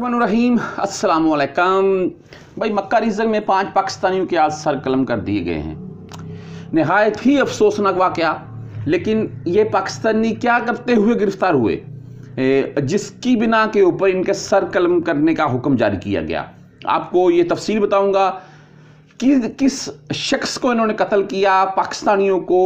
रहीम अस्सलाम वालेकुम भाई मक्का रिजर्व में पांच पाकिस्तानियों के आज सर कलम कर दिए गए हैं नहायत ही अफसोसनाक वाक़ लेकिन ये पाकिस्तानी क्या करते हुए गिरफ्तार हुए जिसकी बिना के ऊपर इनके सर कलम करने का हुक्म जारी किया गया आपको ये तफसील बताऊंगा कि किस शख्स को इन्होंने कत्ल किया पाकिस्तानियों को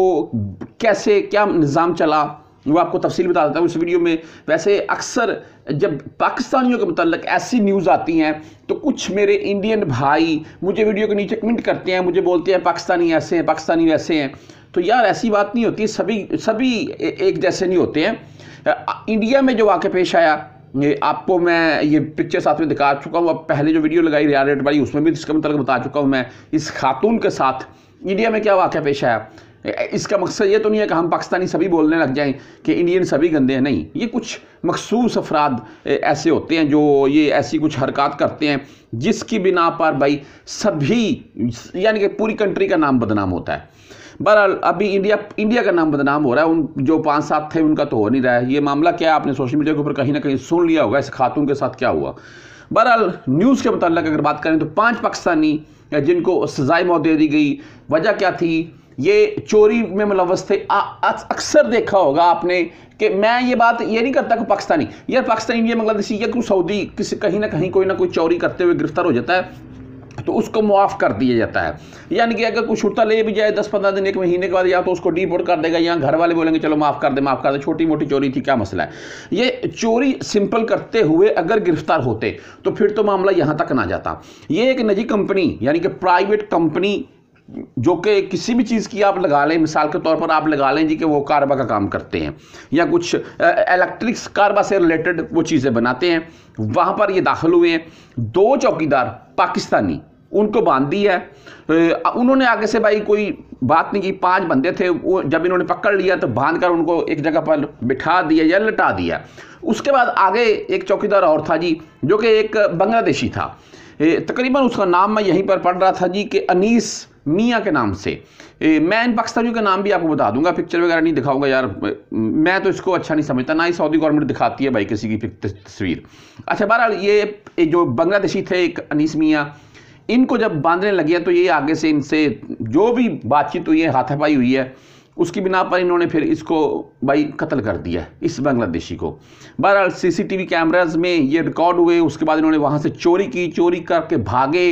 कैसे क्या निज़ाम चला वो आपको तफसील बता देता हूँ इस वीडियो में वैसे अक्सर जब पाकिस्तानियों के मतलब ऐसी न्यूज़ आती हैं तो कुछ मेरे इंडियन भाई मुझे वीडियो के नीचे कमेंट करते हैं मुझे बोलते हैं पाकिस्तानी ऐसे हैं पाकिस्तानी वैसे हैं तो यार ऐसी बात नहीं होती सभी सभी एक जैसे नहीं होते हैं इंडिया में जो वाक्य पेश आया ये आपको मैं ये पिक्चर साथ में दिखा चुका हूँ अब पहले जो वीडियो लगाई रेट वाली उसमें भी इसका मतलब बता चुका हूँ मैं इस खातून के साथ इंडिया में क्या वाक़ पेश आया इसका मकसद ये तो नहीं है कि हम पाकिस्तानी सभी बोलने लग जाएं कि इंडियन सभी गंदे हैं नहीं ये कुछ मखसूस अफराद ऐसे होते हैं जो ये ऐसी कुछ हरकत करते हैं जिसकी बिना पर भाई सभी यानी कि पूरी कंट्री का नाम बदनाम होता है बहरहाल अभी इंडिया इंडिया का नाम बदनाम हो रहा है उन जो पाँच सात थे उनका तो हो नहीं रहा है ये मामला क्या है आपने सोशल मीडिया के ऊपर कहीं ना कहीं सुन लिया होगा इस खातून के साथ क्या हुआ बहरहाल न्यूज़ के मतलब अगर बात करें तो पाँच पाकिस्तानी जिनको सजाए मौत दे दी गई वजह क्या थी ये चोरी में मुलवस थे अक्सर देखा होगा आपने कि मैं ये बात ये नहीं करता कि पाकिस्तानी यार पाकिस्तानी ये बांग्लादेशी या कोई सऊदी किसी कहीं ना कहीं कोई ना कोई चोरी करते हुए गिरफ्तार हो जाता है तो उसको मुआफ़ कर दिया जाता है यानी कि अगर कोई छुट्टा ले भी जाए दस पंद्रह दिन एक महीने के बाद या तो उसको डीपोर्ट कर देगा या घर वाले बोलेंगे चलो माफ़ कर दे माफ़ कर दे छोटी मोटी चोरी थी क्या मसला है ये चोरी सिंपल करते हुए अगर गिरफ्तार होते तो फिर तो मामला यहाँ तक ना जाता ये एक निजी कंपनी यानी कि प्राइवेट कंपनी जो कि किसी भी चीज़ की आप लगा लें मिसाल के तौर पर आप लगा लें जी कि वो कारबा का काम करते हैं या कुछ इलेक्ट्रिक्स कारबा से रिलेटेड वो चीज़ें बनाते हैं वहाँ पर ये दाखिल हुए हैं दो चौकीदार पाकिस्तानी उनको बांध दी है उन्होंने आगे से भाई कोई बात नहीं की पांच बंदे थे वो जब इन्होंने पकड़ लिया तो बांध कर उनको एक जगह पर बिठा दिया या लटा दिया उसके बाद आगे एक चौकीदार और था जी जो कि एक बांग्लादेशी था तकरीबन उसका नाम मैं यहीं पर पढ़ रहा था जी कि अनीस मियाँ के नाम से ए, मैं इन पाकिस्तानियों का नाम भी आपको बता दूंगा पिक्चर वगैरह नहीं दिखाऊंगा यार मैं तो इसको अच्छा नहीं समझता ना ही सऊदी गवर्नमेंट दिखाती है भाई किसी की तस्वीर अच्छा बहरहाल ये जो बांग्लादेशी थे एक अनीस मियाँ इनको जब बांधने लगे तो ये आगे से इनसे जो भी बातचीत हुई है हाथापाई हुई है उसकी बिना पर इन्होंने फिर इसको भाई कत्ल कर दिया इस बांग्लादेशी को बहरहाल सीसीटीवी कैमराज में ये रिकॉर्ड हुए उसके बाद इन्होंने वहाँ से चोरी की चोरी करके भागे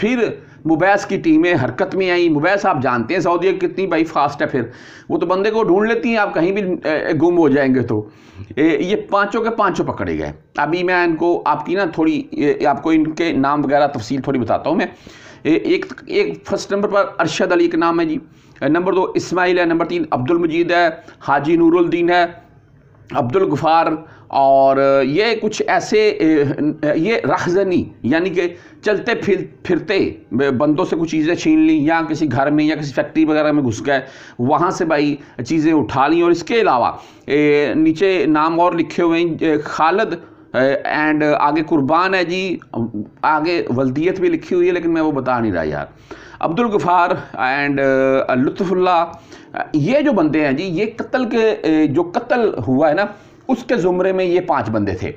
फिर मुबैस की टीमें हरकत में आई मुबैस आप जानते हैं सऊदी कितनी भाई फास्ट है फिर वो तो बंदे को ढूंढ लेती हैं आप कहीं भी गुम हो जाएंगे तो ये पाँचों के पाँचों पकड़े गए अभी मैं इनको आपकी ना थोड़ी आपको इनके नाम वगैरह तफसील थोड़ी बताता हूँ मैं एक एक फर्स्ट नंबर पर अरशद अली का नाम है जी नंबर दो इस्माइल है नंबर तीन अब्दुल मजीद है हाजी नूरुद्दीन है अब्दुल गफ़ार और ये कुछ ऐसे ये रखजनी यानी कि चलते फिर फिरते बंदों से कुछ चीज़ें छीन ली या किसी घर में या किसी फैक्ट्री वगैरह में घुस गए वहाँ से भाई चीज़ें उठा ली और इसके अलावा नीचे नाम और लिखे हुए हैं खालद एंड आगे कुर्बान है जी आगे वल्दियत भी लिखी हुई है लेकिन मैं वो बता नहीं रहा यार अब्दुल गफ़ार एंड लुत्फुल्ला ये जो बंदे हैं जी ये कत्ल के जो कत्ल हुआ है ना उसके ज़ुमरे में ये पांच बंदे थे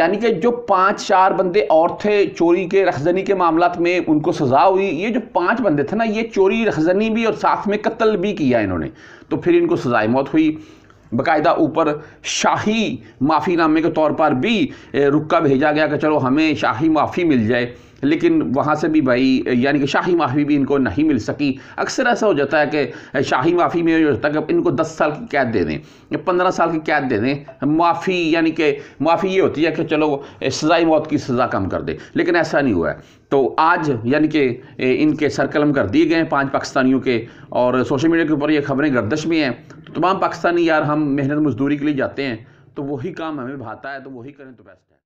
यानी कि जो पांच चार बंदे और थे चोरी के रखजनी के मामला में उनको सज़ा हुई ये जो पांच बंदे थे ना ये चोरी रखजनी भी और साथ में कत्ल भी किया इन्होंने तो फिर इनको सज़ाए मौत हुई बकायदा ऊपर शाही माफ़ीनामे के तौर पर भी रुक्का भेजा गया कि चलो हमें शाही माफ़ी मिल जाए लेकिन वहाँ से भी भाई यानी कि शाही माफ़ी भी इनको नहीं मिल सकी अक्सर ऐसा हो जाता है कि शाही माफ़ी में जो होता है कि इनको दस साल की कैद दे दें या पंद्रह साल की कैद दे दें माफ़ी यानी कि माफ़ी ये होती है कि चलो सज़ाई मौत की सज़ा कम कर दें लेकिन ऐसा नहीं हुआ है तो आज यानी कि इनके सरकलम कर दिए गए हैं पाँच पाकिस्तानियों के और सोशल मीडिया के ऊपर ये खबरें गर्दश में हैं तो तमाम पाकिस्तानी यार हम मेहनत मजदूरी के लिए जाते हैं तो वही काम हमें भाता है तो वही करें तो बेस्ट है